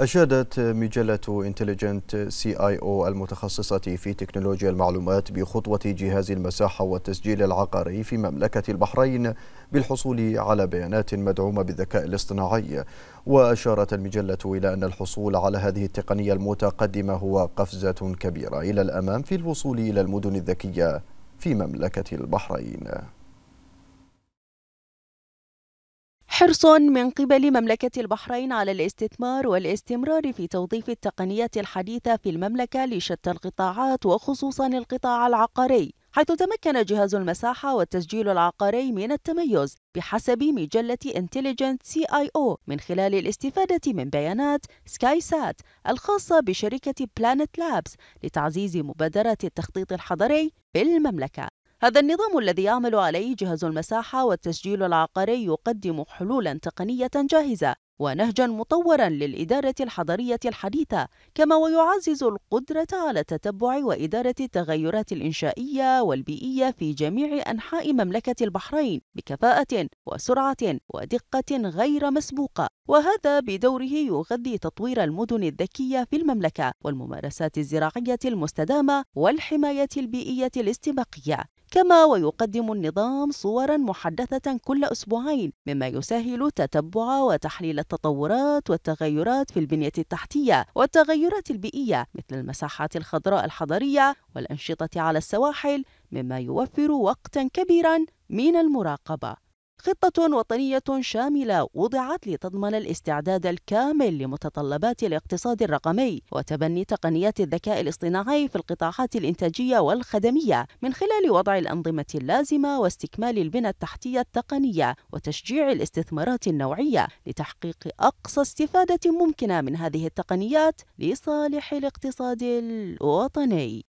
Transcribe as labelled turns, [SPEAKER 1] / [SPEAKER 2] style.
[SPEAKER 1] أشادت مجلة انتليجنت سي آي أو المتخصصة في تكنولوجيا المعلومات بخطوة جهاز المساحة والتسجيل العقاري في مملكة البحرين بالحصول على بيانات مدعومة بالذكاء الاصطناعي وأشارت المجلة إلى أن الحصول على هذه التقنية المتقدمة هو قفزة كبيرة إلى الأمام في الوصول إلى المدن الذكية في مملكة البحرين
[SPEAKER 2] حرص من قبل مملكة البحرين على الاستثمار والاستمرار في توظيف التقنيات الحديثة في المملكة لشتى القطاعات وخصوصا القطاع العقاري حيث تمكن جهاز المساحة والتسجيل العقاري من التميز بحسب مجلة انتليجنت سي اي او من خلال الاستفادة من بيانات سكاي سات الخاصة بشركة بلانت لابس لتعزيز مبادرة التخطيط الحضري بالمملكة هذا النظام الذي يعمل عليه جهاز المساحة والتسجيل العقاري يقدم حلولا تقنية جاهزة ونهجا مطورا للإدارة الحضرية الحديثة كما ويعزز القدرة على تتبع وإدارة التغيرات الإنشائية والبيئية في جميع أنحاء مملكة البحرين بكفاءة وسرعة ودقة غير مسبوقة وهذا بدوره يغذي تطوير المدن الذكية في المملكة والممارسات الزراعية المستدامة والحماية البيئية الاستباقية كما ويقدم النظام صورا محدثة كل أسبوعين مما يسهل تتبع وتحليل التطورات والتغيرات في البنية التحتية والتغيرات البيئية مثل المساحات الخضراء الحضرية والأنشطة على السواحل مما يوفر وقتا كبيرا من المراقبة خطة وطنية شاملة وضعت لتضمن الاستعداد الكامل لمتطلبات الاقتصاد الرقمي وتبني تقنيات الذكاء الاصطناعي في القطاعات الإنتاجية والخدمية من خلال وضع الأنظمة اللازمة واستكمال البنى التحتية التقنية وتشجيع الاستثمارات النوعية لتحقيق أقصى استفادة ممكنة من هذه التقنيات لصالح الاقتصاد الوطني